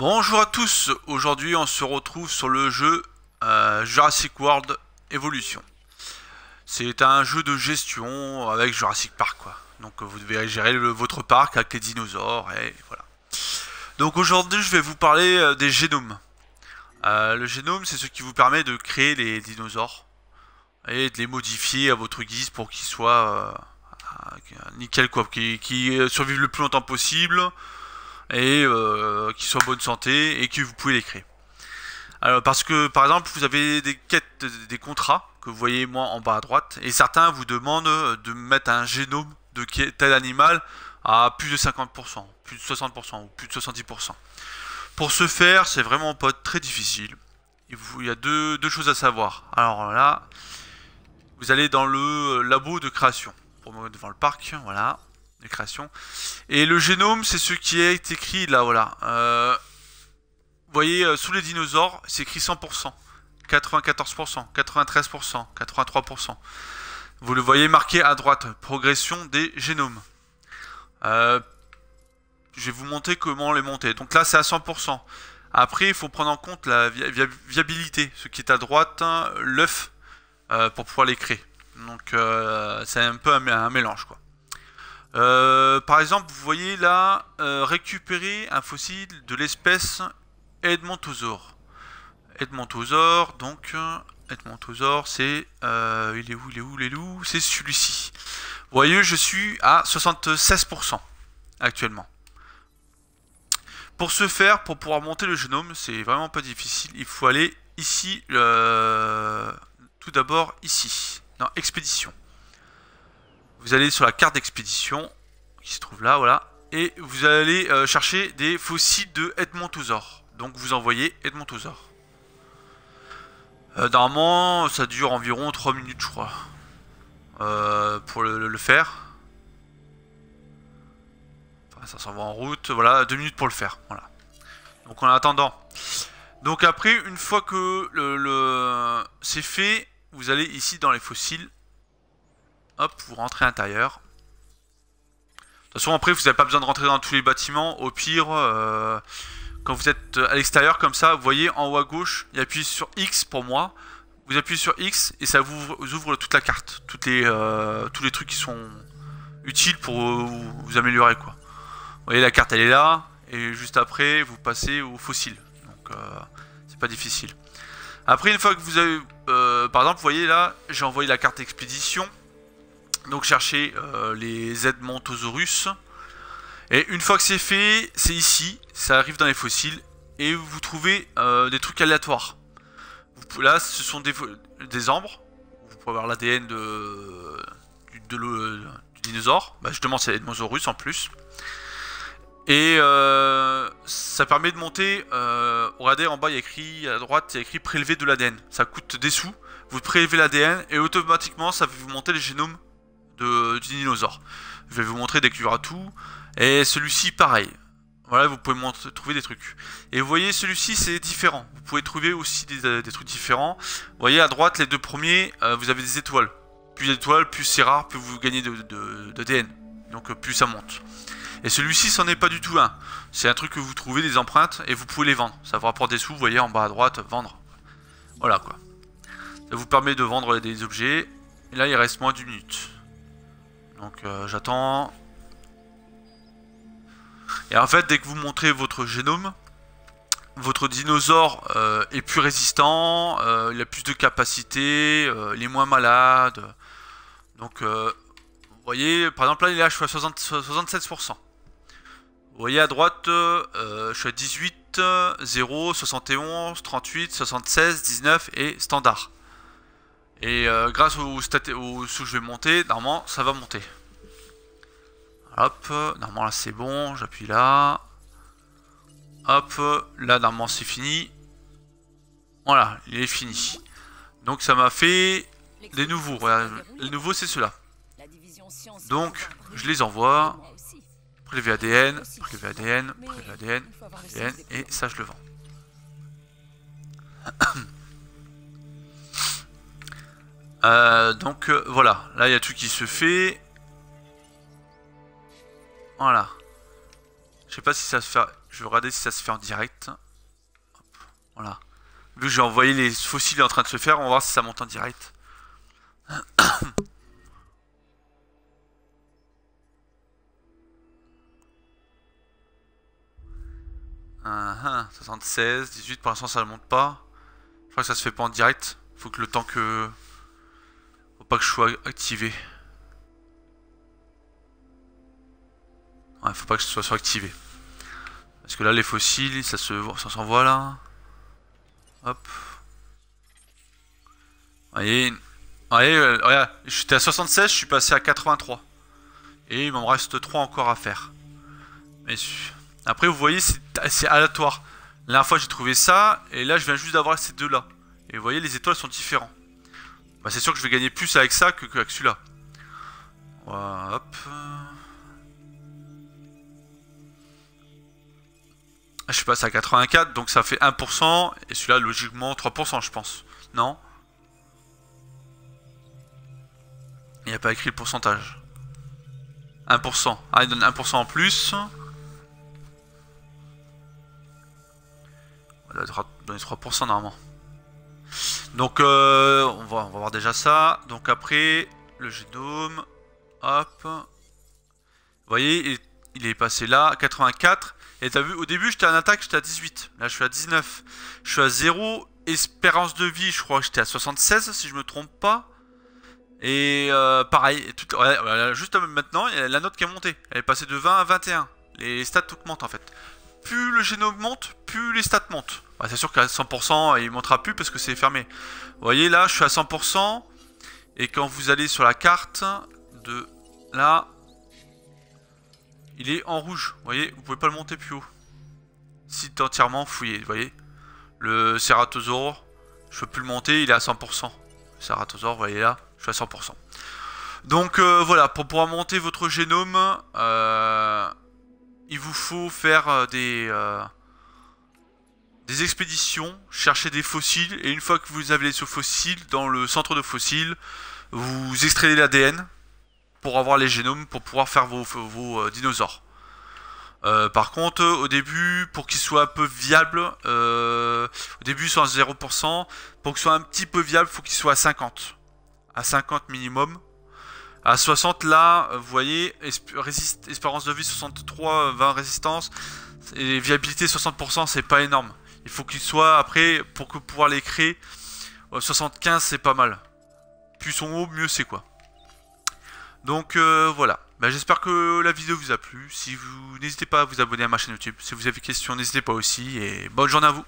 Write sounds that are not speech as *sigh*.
Bonjour à tous, aujourd'hui on se retrouve sur le jeu euh, Jurassic World Evolution. C'est un jeu de gestion avec Jurassic Park quoi. Donc vous devez gérer votre parc avec les dinosaures et voilà. Donc aujourd'hui je vais vous parler euh, des génomes. Euh, le génome c'est ce qui vous permet de créer les dinosaures et de les modifier à votre guise pour qu'ils soient nickel quoi, qui, survivent le plus longtemps possible, et qu'ils euh, qui soient en bonne santé et que vous pouvez les créer. Alors, parce que par exemple, vous avez des quêtes, des contrats que vous voyez moi en bas à droite, et certains vous demandent euh, de mettre un génome de tel animal à plus de 50%, plus de 60% ou plus de 70%. Pour ce faire, c'est vraiment pas très difficile. Il y a deux, choses à savoir. Alors là, vous allez dans le euh, labo de création, pour devant le parc, voilà. Et le génome, c'est ce qui est écrit là, voilà. Euh, vous voyez, euh, sous les dinosaures, c'est écrit 100%, 94%, 93%, 83%. Vous le voyez marqué à droite, progression des génomes. Euh, je vais vous montrer comment les monter. Donc là, c'est à 100%. Après, il faut prendre en compte la viabilité, ce qui est à droite, hein, l'œuf, pour pouvoir les créer. Donc c'est un peu un, mélange quoi. Euh, par exemple, vous voyez là, euh, récupérer un fossile de l'espèce Edmontosaur. Edmontosaur, donc, euh, Edmontosaur, c'est... il est où, il est où, il est où C'est celui-ci. voyez, je suis à 76% actuellement. Pour ce faire, pour pouvoir monter le génome, c'est vraiment pas difficile. Il faut aller ici, tout d'abord ici, dans Expédition. Vous allez sur la carte d'expédition, qui se trouve là, voilà. Et vous allez euh, chercher des fossiles de Edmontosaur. Donc vous envoyez Edmontosaur. Euh, normalement, ça dure environ 3 minutes, je crois. Euh, pour le, faire. Enfin, ça s'en va en route. Voilà, 2 minutes pour le faire. Voilà. Donc en attendant. Donc après, une fois que c'est fait, vous allez ici dans les fossiles. Hop, vous rentrez à l'intérieur. De toute façon, après, vous n'avez pas besoin de rentrer dans tous les bâtiments. Au pire, euh, quand vous êtes à l'extérieur comme ça, vous voyez en haut à gauche, il appuie sur X pour moi. Vous appuyez sur X et ça vous ouvre, toute la carte. les, euh, tous les trucs qui sont utiles pour vous, améliorer. Quoi. Vous voyez, la carte, elle est là. Et juste après, vous passez aux fossiles. Donc, euh, c'est pas difficile. Après, une fois que vous avez... par exemple, vous voyez là, j'ai envoyé la carte expédition. Donc cherchez euh, les Edmontosaurus. Et une fois que c'est fait, c'est ici, ça arrive dans les fossiles, et vous trouvez euh, des trucs aléatoires. Vous, là, ce sont des, des ambres, vous pouvez avoir l'ADN de, de, du dinosaure, bah, justement c'est Edmontosaurus en plus. Et euh, ça permet de monter, regardez en bas il y a écrit, à droite il y a écrit prélever de l'ADN, ça coûte des sous, vous prélevez l'ADN et automatiquement ça va vous monter les génomes de, du dinosaure. Je vais vous montrer dès que à tout. Et celui-ci, pareil. Voilà, vous pouvez trouver des trucs. Et vous voyez, celui-ci, c'est différent. Vous pouvez trouver aussi des, euh, trucs différents. Vous voyez, à droite, les deux premiers, euh, vous avez des étoiles. Plus d'étoiles, plus c'est rare, plus vous gagnez de, DN. Donc, euh, plus ça monte. Et celui-ci, c'en est pas du tout un. C'est un truc que vous trouvez, des empreintes, et vous pouvez les vendre. Ça vous rapporte des sous, vous voyez, en bas à droite, vendre. Voilà, quoi. Ça vous permet de vendre des objets. Et là, il reste moins d'une minute. Donc euh, j'attends. Et en fait, dès que vous montrez votre génome, votre dinosaure euh, est plus résistant, euh, il a plus de capacité, il est moins malade. Donc, vous voyez, par exemple là, il est à, je suis à 60, 67%. Vous voyez à droite, je suis à 18, 0, 71, 38, 76, 19 et standard. Et euh, grâce au, staté au sous je vais monter, normalement ça va monter. Hop, normalement là c'est bon, j'appuie là. Hop, là normalement c'est fini. Voilà, il est fini. Donc ça m'a fait les nouveaux. les nouveaux c'est ceux-là. Donc je les envoie. Prélevé ADN, prélevé ADN, prélevé ADN, ADN, et ça je le vends. *clears throat* Euh, donc euh, voilà, là il y a tout qui se fait. Voilà. Je sais pas si ça se fait... Je vais regarder si ça se fait en direct. voilà. Vu que j'ai envoyé les fossiles en train de se faire, on va voir si ça monte en direct. 76, *coughs* 18, uh-huh. pour l'instant ça ne monte pas. Je crois que ça se fait pas en direct. Faut que le temps que pas que je sois activé. il faut pas que ce soit activé. Parce que là, les fossiles, ça se ça s'envoie là. Hop. Voyez, voyez, euh, j'étais à 76, je suis passé à 83. Et il m'en reste 3 encore à faire. Mais après, vous voyez, c'est aléatoire. La fois, j'ai trouvé ça, et là, je viens juste d'avoir ces deux-là. Et vous voyez, les étoiles sont différentes. Bah, c'est sûr que je vais gagner plus avec ça que, que avec celui-là. hop. Ah, je suis passé à 84, donc ça fait 1%, et celui-là, logiquement, 3%, je pense. Non Il n'y a pas écrit le pourcentage. 1%. Ah, il donne 1% en plus. On doit donner 3% normalement. Donc euh, on, va, voir déjà ça. Donc après, le génome. Hop. Vous voyez, il, est passé là, 84. Et t'as vu, au début j'étais en attaque, j'étais à 18. Là je suis à 19. Je suis à 0. Espérance de vie, je crois que j'étais à 76 si je me trompe pas. Et euh, pareil, juste euh, maintenant, la note qui est montée. Elle est passée de 20 à 21. Les stats augmentent en fait plus le génome monte, plus les stats montent. c'est sûr qu'à 100%, il montera plus parce que c'est fermé. Vous voyez, là, je suis à 100%. Et quand vous allez sur la carte de là, il est en rouge. Vous voyez, vous pouvez pas le monter plus haut. C'est entièrement fouillé, vous voyez. Le ceratosaure, je peux plus le monter, il est à 100%. ceratosaure, vous voyez là, je suis à 100%. Donc euh, voilà, pour pouvoir monter votre génome, euh, il vous faut faire euh, des, euh, des expéditions, chercher des fossiles, et une fois que vous avez les fossiles, dans le centre de fossiles, vous extrayez l'ADN pour avoir les génomes, pour pouvoir faire vos, euh, dinosaures. par contre, au début, pour qu'il soit un peu viable, au début c'est à 0%, pour qu'il soit un petit peu viable, faut qu'il soit à 50. À 50 minimum. À 60 là, vous voyez, espérance de vie 63, 20 résistance. Et viabilité 60%, c'est pas énorme. Il faut qu'il soit, après, pour pouvoir les créer, 75 euh, c'est pas mal. Plus son haut, mieux c'est quoi. Donc euh, voilà. Bah, j'espère que la vidéo vous a plu. Si vous n'hésitez pas à vous abonner à ma chaîne YouTube. Si vous avez des questions, n'hésitez pas aussi. Et bonne journée à vous.